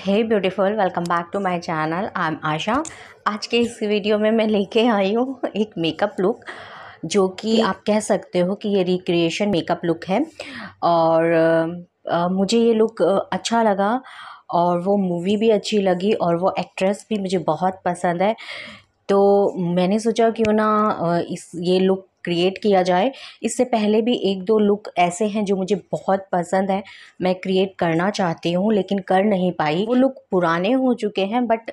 hey beautiful welcome back to my channel I am Asha आज के इस वीडियो में मैं लेके आई हूँ एक मेकअप लुक जो कि आप कह सकते हो कि ये रिक्रिएशन मेकअप लुक है और आ, मुझे ये लुक अच्छा लगा और वो मूवी भी अच्छी लगी और वो एक्ट्रेस भी मुझे बहुत पसंद है तो मैंने सोचा क्यों ना इस ये लुक क्रिएट किया जाए इससे पहले भी एक दो लुक ऐसे हैं जो मुझे बहुत पसंद है मैं क्रिएट करना चाहती हूँ लेकिन कर नहीं पाई वो लुक पुराने हो चुके हैं बट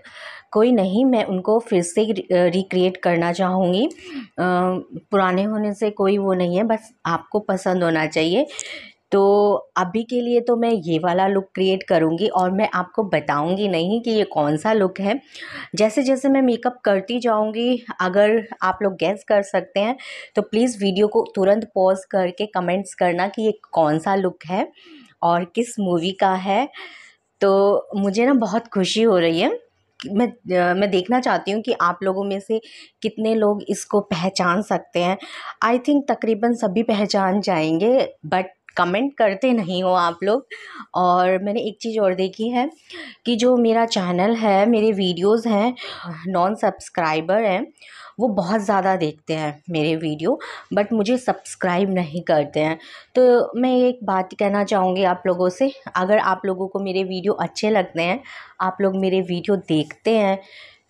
कोई नहीं मैं उनको फिर से रिक्रिएट करना चाहूँगी पुराने होने से कोई वो नहीं है बस आपको पसंद होना चाहिए तो अभी के लिए तो मैं ये वाला लुक क्रिएट करूँगी और मैं आपको बताऊँगी नहीं कि ये कौन सा लुक है जैसे जैसे मैं मेकअप करती जाऊँगी अगर आप लोग गेस कर सकते हैं तो प्लीज़ वीडियो को तुरंत पॉज करके कमेंट्स करना कि ये कौन सा लुक है और किस मूवी का है तो मुझे ना बहुत खुशी हो रही है मैं मैं देखना चाहती हूँ कि आप लोगों में से कितने लोग इसको पहचान सकते हैं आई थिंक तकरीबन सभी पहचान जाएंगे बट कमेंट करते नहीं हो आप लोग और मैंने एक चीज़ और देखी है कि जो मेरा चैनल है मेरे वीडियोस हैं नॉन सब्सक्राइबर हैं वो बहुत ज़्यादा देखते हैं मेरे वीडियो बट मुझे सब्सक्राइब नहीं करते हैं तो मैं एक बात कहना चाहूँगी आप लोगों से अगर आप लोगों को मेरे वीडियो अच्छे लगते हैं आप लोग मेरे वीडियो देखते हैं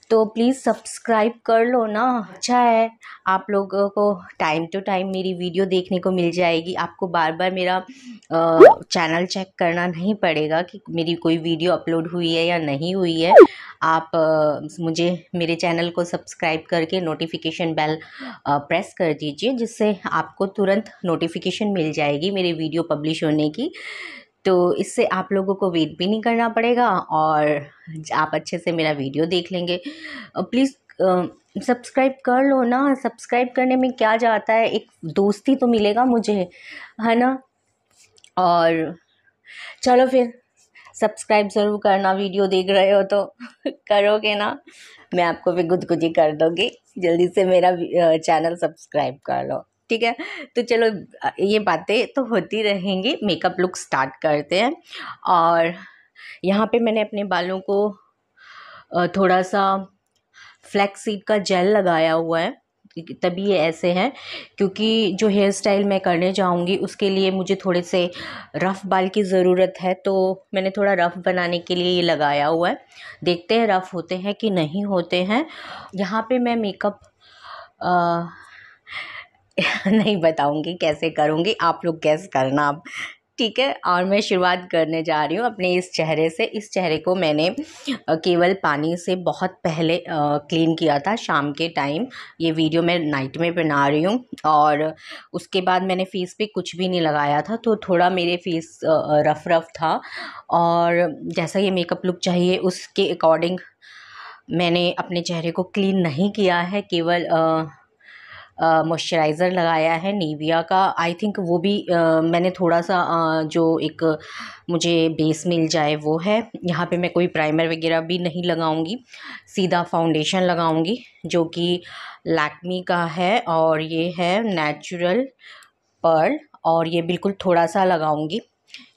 तो प्लीज़ सब्सक्राइब कर लो ना अच्छा है आप लोगों को टाइम टू टाइम मेरी वीडियो देखने को मिल जाएगी आपको बार बार मेरा चैनल चेक करना नहीं पड़ेगा कि मेरी कोई वीडियो अपलोड हुई है या नहीं हुई है आप मुझे मेरे चैनल को सब्सक्राइब करके नोटिफिकेशन बेल प्रेस कर दीजिए जिससे आपको तुरंत नोटिफिकेशन मिल जाएगी मेरी वीडियो पब्लिश होने की तो इससे आप लोगों को वेट भी नहीं करना पड़ेगा और आप अच्छे से मेरा वीडियो देख लेंगे प्लीज़ सब्सक्राइब कर लो ना सब्सक्राइब करने में क्या जाता है एक दोस्ती तो मिलेगा मुझे है ना और चलो फिर सब्सक्राइब ज़रूर करना वीडियो देख रहे हो तो करोगे ना मैं आपको भी गुदगुदी कर दूँगी जल्दी से मेरा चैनल सब्सक्राइब कर लो ठीक है तो चलो ये बातें तो होती रहेंगी मेकअप लुक स्टार्ट करते हैं और यहाँ पे मैंने अपने बालों को थोड़ा सा फ्लैक्स सीड का जेल लगाया हुआ है तभी ये ऐसे हैं क्योंकि जो हेयर स्टाइल मैं करने जाऊंगी उसके लिए मुझे थोड़े से रफ़ बाल की ज़रूरत है तो मैंने थोड़ा रफ़ बनाने के लिए ये लगाया हुआ है देखते हैं रफ़ होते हैं कि नहीं होते हैं यहाँ पे मैं मेकअप नहीं बताऊँगी कैसे करूँगी आप लोग गैस करना आप ठीक है और मैं शुरुआत करने जा रही हूँ अपने इस चेहरे से इस चेहरे को मैंने केवल पानी से बहुत पहले क्लीन किया था शाम के टाइम ये वीडियो मैं नाइट में बना रही हूँ और उसके बाद मैंने फेस पे कुछ भी नहीं लगाया था तो थोड़ा मेरे फेस रफ रफ था और जैसा ये मेकअप लुक चाहिए उसके अकॉर्डिंग मैंने अपने चेहरे को क्लीन नहीं किया है केवल मॉइस्चराइज़र लगाया है नीविया का आई थिंक वो भी आ, मैंने थोड़ा सा आ, जो एक मुझे बेस मिल जाए वो है यहाँ पे मैं कोई प्राइमर वगैरह भी नहीं लगाऊंगी सीधा फाउंडेशन लगाऊंगी जो कि लैक्मी का है और ये है नेचुरल पर्ल और ये बिल्कुल थोड़ा सा लगाऊंगी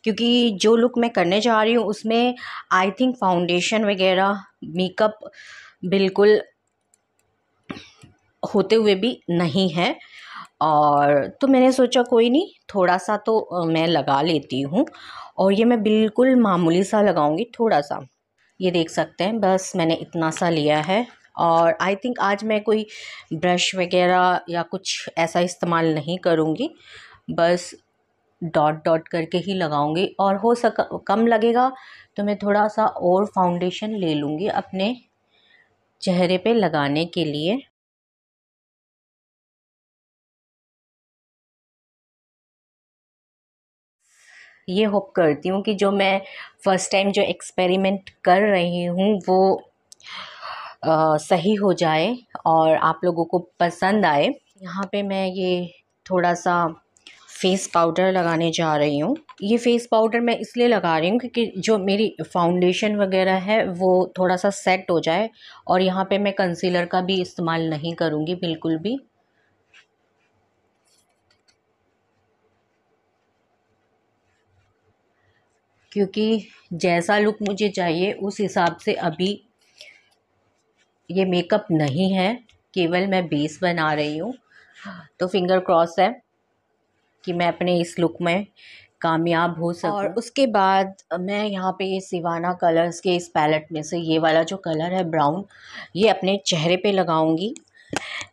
क्योंकि जो लुक मैं करने जा रही हूँ उसमें आई थिंक फाउंडेशन वगैरह मेकअप बिल्कुल होते हुए भी नहीं है और तो मैंने सोचा कोई नहीं थोड़ा सा तो मैं लगा लेती हूँ और ये मैं बिल्कुल मामूली सा लगाऊंगी थोड़ा सा ये देख सकते हैं बस मैंने इतना सा लिया है और आई थिंक आज मैं कोई ब्रश वगैरह या कुछ ऐसा इस्तेमाल नहीं करूँगी बस डॉट डॉट करके ही लगाऊंगी और हो सका कम लगेगा तो मैं थोड़ा सा और फाउंडेशन ले लूँगी अपने चेहरे पे लगाने के लिए ये होप करती हूँ कि जो मैं फ़र्स्ट टाइम जो एक्सपेरिमेंट कर रही हूँ वो आ, सही हो जाए और आप लोगों को पसंद आए यहाँ पे मैं ये थोड़ा सा फेस पाउडर लगाने जा रही हूँ ये फेस पाउडर मैं इसलिए लगा रही हूँ क्योंकि जो मेरी फाउंडेशन वगैरह है वो थोड़ा सा सेट हो जाए और यहाँ पे मैं कंसीलर का भी इस्तेमाल नहीं करूँगी बिल्कुल भी क्योंकि जैसा लुक मुझे चाहिए उस हिसाब से अभी ये मेकअप नहीं है केवल मैं बेस बना रही हूँ तो फिंगर क्रॉस है कि मैं अपने इस लुक में कामयाब हो सकूं और उसके बाद मैं यहाँ पे ये सिवाना कलर्स के इस पैलेट में से ये वाला जो कलर है ब्राउन ये अपने चेहरे पे लगाऊंगी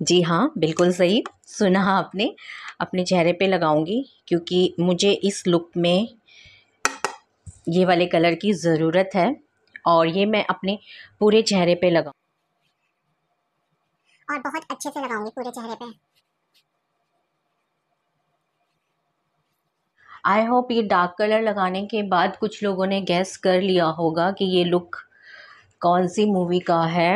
जी हाँ बिल्कुल सही सुना आपने अपने चेहरे पे लगाऊंगी क्योंकि मुझे इस लुक में ये वाले कलर की ज़रूरत है और ये मैं अपने पूरे चेहरे पे लगाऊँ और बहुत अच्छे से लगाऊंगी पूरे चेहरे पे आई होप ये डार्क कलर लगाने के बाद कुछ लोगों ने गैस कर लिया होगा कि ये लुक कौन सी मूवी का है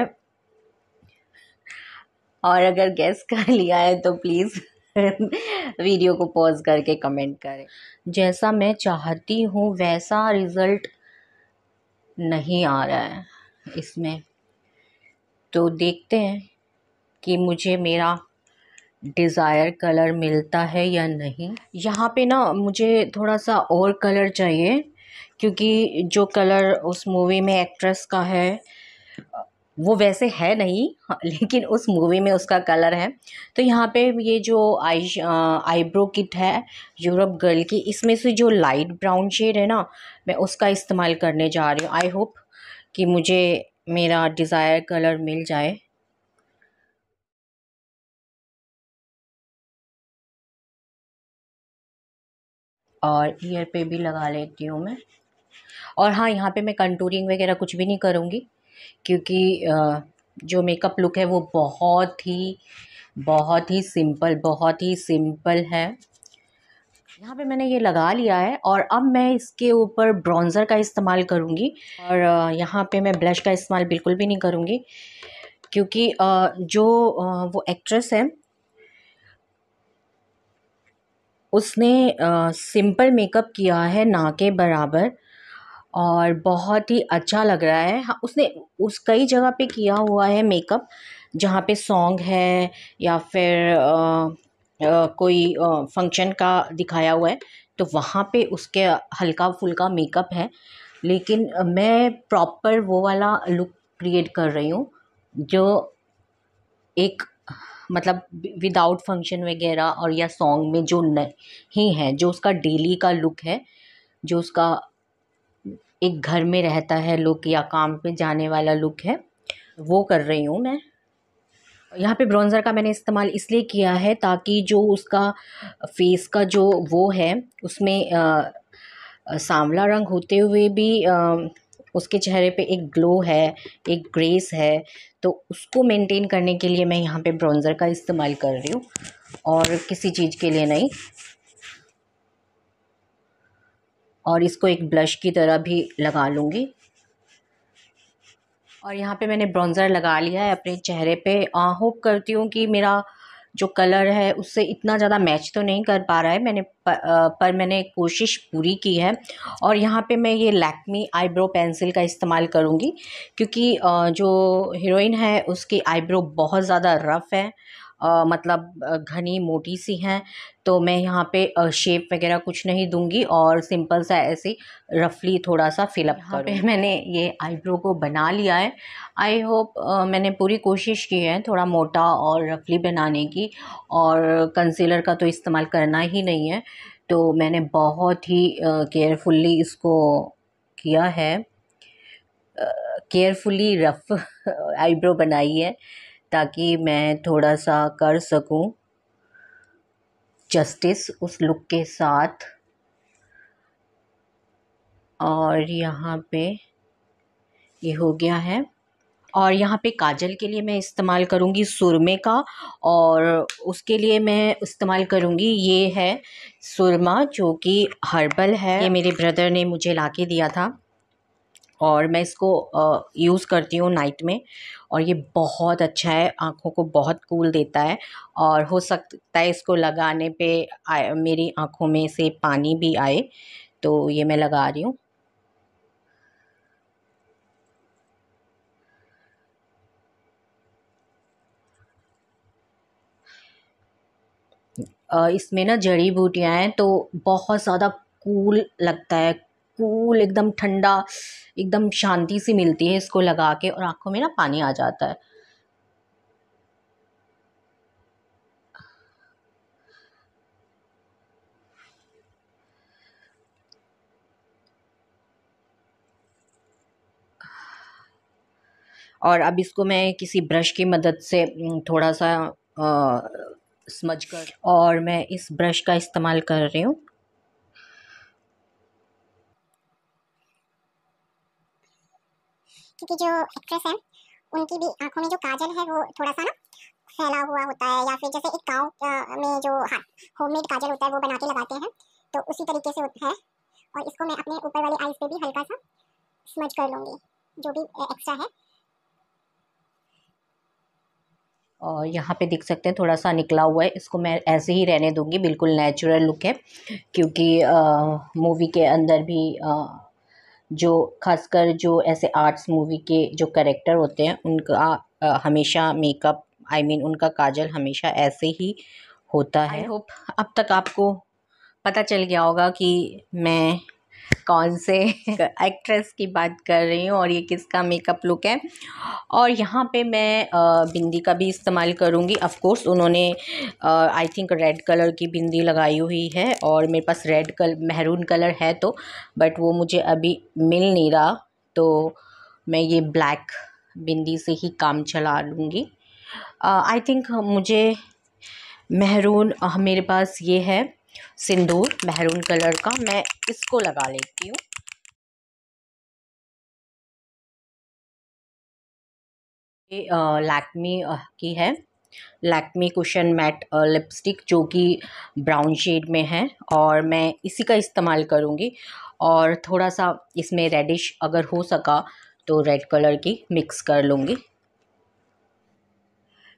और अगर गैस कर लिया है तो प्लीज़ वीडियो को पॉज करके कमेंट करें जैसा मैं चाहती हूँ वैसा रिज़ल्ट नहीं आ रहा है इसमें तो देखते हैं कि मुझे मेरा डिज़ायर कलर मिलता है या नहीं यहाँ पे ना मुझे थोड़ा सा और कलर चाहिए क्योंकि जो कलर उस मूवी में एक्ट्रेस का है वो वैसे है नहीं हाँ, लेकिन उस मूवी में उसका कलर है तो यहाँ पे ये जो आई आईब्रो किट है यूरोप गर्ल की इसमें से जो लाइट ब्राउन शेड है ना मैं उसका इस्तेमाल करने जा रही हूँ आई होप कि मुझे मेरा डिज़ायर कलर मिल जाए और ईयर पे भी लगा लेती हूँ मैं और हाँ यहाँ पे मैं कंटूरिंग वगैरह कुछ भी नहीं करूँगी क्योंकि जो मेकअप लुक है वो बहुत ही बहुत ही सिंपल बहुत ही सिंपल है यहाँ पे मैंने ये लगा लिया है और अब मैं इसके ऊपर ब्रॉन्ज़र का इस्तेमाल करूँगी और यहाँ पे मैं ब्लश का इस्तेमाल बिल्कुल भी नहीं करूँगी क्योंकि जो वो एक्ट्रेस है उसने सिंपल मेकअप किया है ना के बराबर और बहुत ही अच्छा लग रहा है हाँ उसने उस कई जगह पे किया हुआ है मेकअप जहाँ पे सॉन्ग है या फिर आ, कोई फंक्शन का दिखाया हुआ है तो वहाँ पे उसके हल्का फुल्का मेकअप है लेकिन मैं प्रॉपर वो वाला लुक क्रिएट कर रही हूँ जो एक मतलब विदाउट फंक्शन वगैरह और या सॉन्ग में जो नहीं है जो उसका डेली का लुक है जो उसका एक घर में रहता है लुक या काम पे जाने वाला लुक है वो कर रही हूँ मैं यहाँ पे ब्रॉन्जर का मैंने इस्तेमाल इसलिए किया है ताकि जो उसका फेस का जो वो है उसमें आ, सांवला रंग होते हुए भी आ, उसके चेहरे पे एक ग्लो है एक ग्रेस है तो उसको मेंटेन करने के लिए मैं यहाँ पे ब्रॉन्जर का इस्तेमाल कर रही हूँ और किसी चीज़ के लिए नहीं और इसको एक ब्लश की तरह भी लगा लूँगी और यहाँ पे मैंने ब्रॉन्ज़र लगा लिया है अपने चेहरे पे होप करती हूँ कि मेरा जो कलर है उससे इतना ज़्यादा मैच तो नहीं कर पा रहा है मैंने पर, पर मैंने कोशिश पूरी की है और यहाँ पे मैं ये लैक्मी आईब्रो पेंसिल का इस्तेमाल करूँगी क्योंकि जो हीरोइन है उसकी आईब्रो बहुत ज़्यादा रफ़ है मतलब घनी मोटी सी हैं तो मैं यहाँ पे शेप वगैरह कुछ नहीं दूंगी और सिंपल सा ऐसे रफली थोड़ा सा फिलअप यहाँ मैंने ये आईब्रो को बना लिया है आई होप मैंने पूरी कोशिश की है थोड़ा मोटा और रफली बनाने की और कंसीलर का तो इस्तेमाल करना ही नहीं है तो मैंने बहुत ही केयरफुल्ली इसको किया है केयरफुली रफ आईब्रो बनाई है ताकि मैं थोड़ा सा कर सकूं जस्टिस उस लुक के साथ और यहाँ पे ये हो गया है और यहाँ पे काजल के लिए मैं इस्तेमाल करूँगी सुरमे का और उसके लिए मैं इस्तेमाल करूँगी ये है सुरमा जो कि हर्बल है ये मेरे ब्रदर ने मुझे ला के दिया था और मैं इसको यूज़ करती हूँ नाइट में और ये बहुत अच्छा है आँखों को बहुत कूल देता है और हो सकता है इसको लगाने पे मेरी आँखों में से पानी भी आए तो ये मैं लगा रही हूँ इसमें ना जड़ी बूटियाँ हैं तो बहुत ज़्यादा कूल लगता है कूल एकदम ठंडा एकदम शांति सी मिलती है इसको लगा के और आँखों में ना पानी आ जाता है और अब इसको मैं किसी ब्रश की मदद से थोड़ा सा आ, समझ कर और मैं इस ब्रश का इस्तेमाल कर रही हूँ की जो एक्ट्रेस हैं उनकी भी आंखों में जो काजल है वो थोड़ा सा ना फैला हुआ होता है या फिर जैसे एक गाँव में जो हाँ होममेड काजल होता है वो बना के लगाते हैं तो उसी तरीके से है और इसको मैं अपने ऊपर वाली आइज पे भी हल्का सा स्मज कर लूँगी जो भी एक्स्ट्रा है और यहाँ पे देख सकते हैं थोड़ा सा निकला हुआ है इसको मैं ऐसे ही रहने दूंगी बिल्कुल नेचुरल लुक है क्योंकि मूवी के अंदर भी आ, जो ख़ासकर जो ऐसे आर्ट्स मूवी के जो करेक्टर होते हैं उनका हमेशा मेकअप आई मीन उनका काजल हमेशा ऐसे ही होता है होप अब तक आपको पता चल गया होगा कि मैं कौन से एक्ट्रेस की बात कर रही हूँ और ये किसका मेकअप लुक है और यहाँ पे मैं बिंदी का भी इस्तेमाल करूँगी अफकोर्स उन्होंने आई थिंक रेड कलर की बिंदी लगाई हुई है और मेरे पास रेड कल महरून कलर है तो बट वो मुझे अभी मिल नहीं रहा तो मैं ये ब्लैक बिंदी से ही काम चला लूँगी आई थिंक मुझे महरून मेरे पास ये है सिंदूर मेहरून कलर का मैं इसको लगा लेती हूँ लैक्मी की है लैक्मी कुशन मैट लिपस्टिक जो कि ब्राउन शेड में है और मैं इसी का इस्तेमाल करूँगी और थोड़ा सा इसमें रेडिश अगर हो सका तो रेड कलर की मिक्स कर लूँगी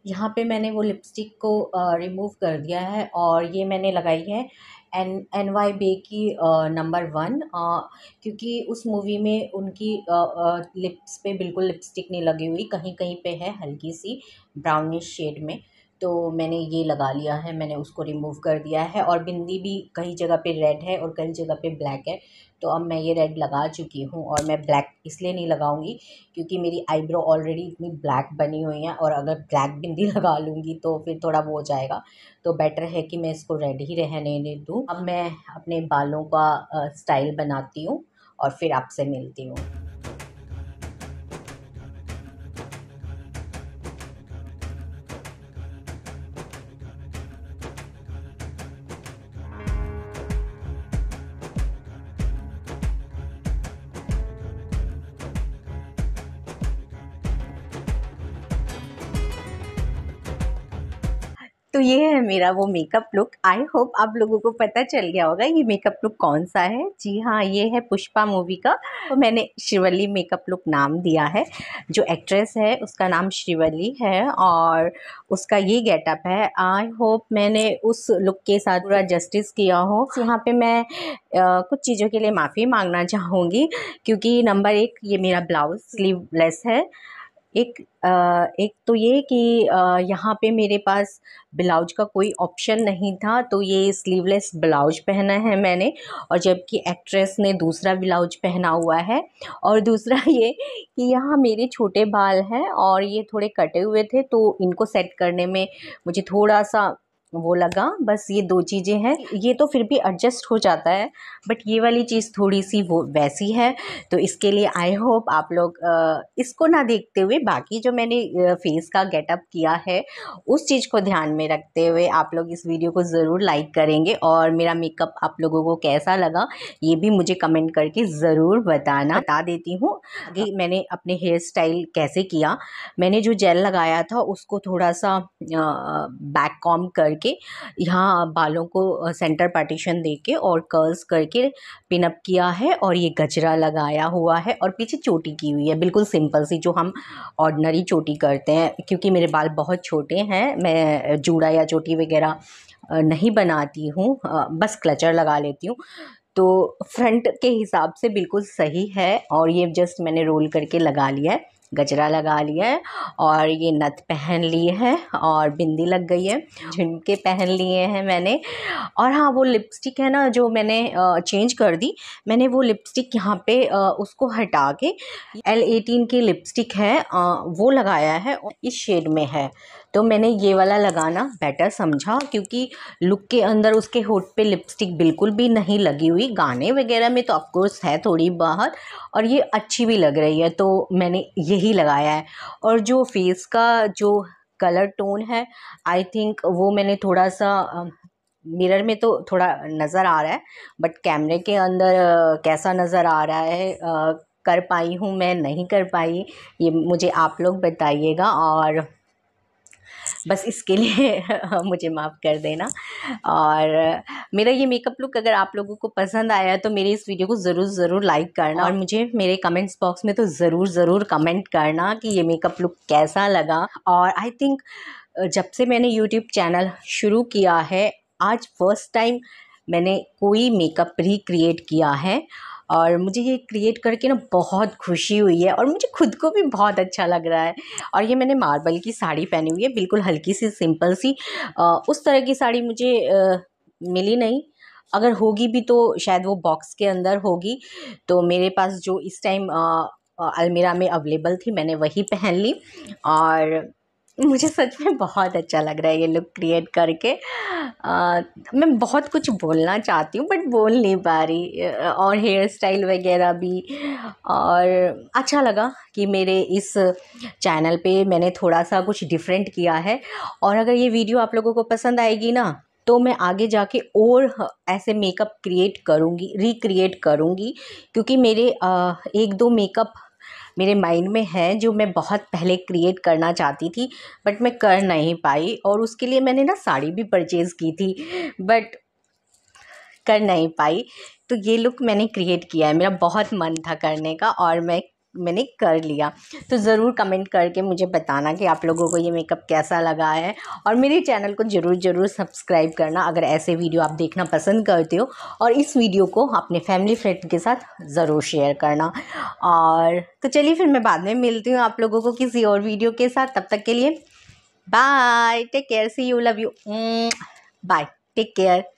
यहाँ पे मैंने वो लिपस्टिक को रिमूव कर दिया है और ये मैंने लगाई है एन एन वाई बे की नंबर वन क्योंकि उस मूवी में उनकी लिप्स पे बिल्कुल लिपस्टिक नहीं लगी हुई कहीं कहीं पे है हल्की सी ब्राउनिश शेड में तो मैंने ये लगा लिया है मैंने उसको रिमूव कर दिया है और बिंदी भी कई जगह पे रेड है और कई जगह पे ब्लैक है तो अब मैं ये रेड लगा चुकी हूँ और मैं ब्लैक इसलिए नहीं लगाऊंगी क्योंकि मेरी आईब्रो ऑलरेडी इतनी ब्लैक बनी हुई है और अगर ब्लैक बिंदी लगा लूँगी तो फिर थोड़ा वो हो जाएगा तो बेटर है कि मैं इसको रेड ही रहने दूँ अब मैं अपने बालों का स्टाइल बनाती हूँ और फिर आपसे मिलती हूँ तो ये है मेरा वो मेकअप लुक आई होप आप लोगों को पता चल गया होगा ये मेकअप लुक कौन सा है जी हाँ ये है पुष्पा मूवी का तो मैंने श्रीवली मेकअप लुक नाम दिया है जो एक्ट्रेस है उसका नाम श्रीवली है और उसका ये गेटअप है आई होप मैंने उस लुक के साथ पूरा जस्टिस किया हो यहाँ पे मैं आ, कुछ चीज़ों के लिए माफ़ी मांगना चाहूँगी क्योंकि नंबर एक ये मेरा ब्लाउज स्लीवलेस है एक आ, एक तो ये कि यहाँ पे मेरे पास ब्लाउज का कोई ऑप्शन नहीं था तो ये स्लीवलेस ब्लाउज पहना है मैंने और जबकि एक्ट्रेस ने दूसरा ब्लाउज पहना हुआ है और दूसरा ये कि यहाँ मेरे छोटे बाल हैं और ये थोड़े कटे हुए थे तो इनको सेट करने में मुझे थोड़ा सा वो लगा बस ये दो चीज़ें हैं ये तो फिर भी एडजस्ट हो जाता है बट ये वाली चीज़ थोड़ी सी वो वैसी है तो इसके लिए आई होप आप लोग इसको ना देखते हुए बाकी जो मैंने फेस का गेटअप किया है उस चीज़ को ध्यान में रखते हुए आप लोग इस वीडियो को ज़रूर लाइक करेंगे और मेरा मेकअप आप लोगों को कैसा लगा ये भी मुझे कमेंट करके ज़रूर बताना बता देती हूँ कि मैंने अपने हेयर स्टाइल कैसे किया मैंने जो जेल लगाया था उसको थोड़ा सा बैक कॉम करके के यहाँ बालों को सेंटर पार्टीशन दे के और कर्ल्स करके पिनअप किया है और ये गजरा लगाया हुआ है और पीछे चोटी की हुई है बिल्कुल सिंपल सी जो हम ऑर्डनरी चोटी करते हैं क्योंकि मेरे बाल बहुत छोटे हैं मैं जूड़ा या चोटी वगैरह नहीं बनाती हूँ बस क्लचर लगा लेती हूँ तो फ्रंट के हिसाब से बिल्कुल सही है और ये जस्ट मैंने रोल करके लगा लिया है गजरा लगा लिया है और ये नथ पहन लिए है और बिंदी लग गई है झुमके पहन लिए हैं मैंने और हाँ वो लिपस्टिक है ना जो मैंने चेंज कर दी मैंने वो लिपस्टिक यहाँ पे उसको हटा के एल एटीन की लिपस्टिक है वो लगाया है इस शेड में है तो मैंने ये वाला लगाना बेटर समझा क्योंकि लुक के अंदर उसके होठ पे लिपस्टिक बिल्कुल भी नहीं लगी हुई गाने वगैरह में तो ऑफकोर्स है थोड़ी बाहर और ये अच्छी भी लग रही है तो मैंने यही लगाया है और जो फेस का जो कलर टोन है आई थिंक वो मैंने थोड़ा सा मिरर में तो थोड़ा नज़र आ रहा है बट कैमरे के अंदर कैसा नज़र आ रहा है कर पाई हूँ मैं नहीं कर पाई ये मुझे आप लोग बताइएगा और बस इसके लिए मुझे माफ़ कर देना और मेरा ये मेकअप लुक अगर आप लोगों को पसंद आया तो मेरे इस वीडियो को ज़रूर ज़रूर लाइक करना और मुझे मेरे कमेंट्स बॉक्स में तो ज़रूर ज़रूर कमेंट करना कि ये मेकअप लुक कैसा लगा और आई थिंक जब से मैंने यूट्यूब चैनल शुरू किया है आज फर्स्ट टाइम मैंने कोई मेकअप रिक्रिएट किया है और मुझे ये क्रिएट करके ना बहुत खुशी हुई है और मुझे खुद को भी बहुत अच्छा लग रहा है और ये मैंने मार्बल की साड़ी पहनी हुई है बिल्कुल हल्की सी सिंपल सी उस तरह की साड़ी मुझे मिली नहीं अगर होगी भी तो शायद वो बॉक्स के अंदर होगी तो मेरे पास जो इस टाइम अलमीरा में अवेलेबल थी मैंने वही पहन ली और मुझे सच में बहुत अच्छा लग रहा है ये लुक क्रिएट करके आ, मैं बहुत कुछ बोलना चाहती हूँ बट बोल नहीं पा रही और हेयर स्टाइल वगैरह भी और अच्छा लगा कि मेरे इस चैनल पे मैंने थोड़ा सा कुछ डिफरेंट किया है और अगर ये वीडियो आप लोगों को पसंद आएगी ना तो मैं आगे जाके और ऐसे मेकअप क्रिएट करूँगी रिक्रिएट करूँगी क्योंकि मेरे एक दो मेकअप मेरे माइंड में हैं जो मैं बहुत पहले क्रिएट करना चाहती थी बट मैं कर नहीं पाई और उसके लिए मैंने ना साड़ी भी परचेज़ की थी बट कर नहीं पाई तो ये लुक मैंने क्रिएट किया है मेरा बहुत मन था करने का और मैं मैंने कर लिया तो ज़रूर कमेंट करके मुझे बताना कि आप लोगों को ये मेकअप कैसा लगा है और मेरे चैनल को ज़रूर ज़रूर सब्सक्राइब करना अगर ऐसे वीडियो आप देखना पसंद करते हो और इस वीडियो को अपने फैमिली फ्रेंड के साथ ज़रूर शेयर करना और तो चलिए फिर मैं बाद में मिलती हूँ आप लोगों को किसी और वीडियो के साथ तब तक के लिए bye take care see you love you bye take care